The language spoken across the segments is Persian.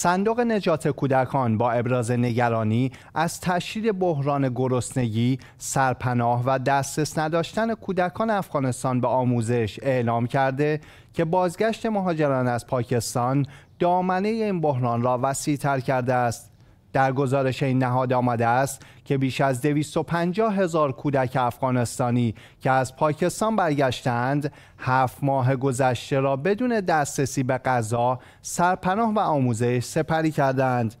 صندوق نجات کودکان با ابراز نگرانی از تشدید بحران گرسنگی، سرپناه و دسترس نداشتن کودکان افغانستان به آموزش اعلام کرده که بازگشت مهاجران از پاکستان دامنه این بحران را تر کرده است در گزارش این نهاد آمده است که بیش از 250 هزار کودک افغانستانی که از پاکستان برگشتند هفت ماه گذشته را بدون دسترسی به غذا، سرپناه و آموزش سپری کردند.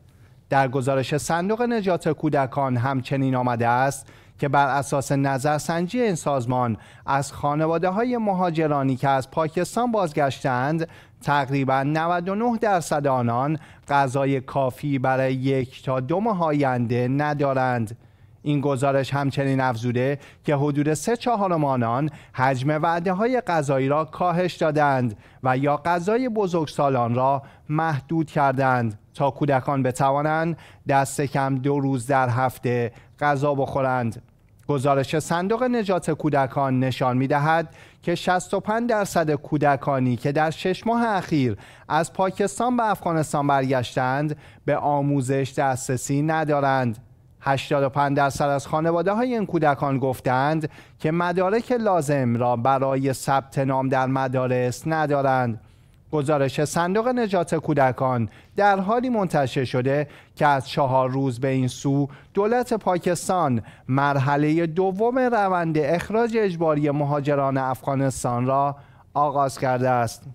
در گزارش صندوق نجات کودکان همچنین آمده است که بر اساس نظرسنجی این سازمان از خانواده های مهاجرانی که از پاکستان بازگشتند تقریبا 99 درصد آنان غذای کافی برای یک تا دو ماه آینده ندارند این گزارش همچنین افزوده که حدود سه چهارم آنان حجم وعده های غذایی را کاهش دادند و یا غذای سالان را محدود کردند تا کودکان بتوانند دست کم دو روز در هفته غذا بخورند گزارش صندوق نجات کودکان نشان می دهد که 65 درصد کودکانی که در شش ماه اخیر از پاکستان به افغانستان برگشتند به آموزش دسترسی ندارند. 85 درصد از خانواده های این کودکان گفتند که مدارک لازم را برای ثبت نام در مدارس ندارند. گزارش صندوق نجات کودکان در حالی منتشر شده که از چهار روز به این سو دولت پاکستان مرحله دوم روند اخراج اجباری مهاجران افغانستان را آغاز کرده است.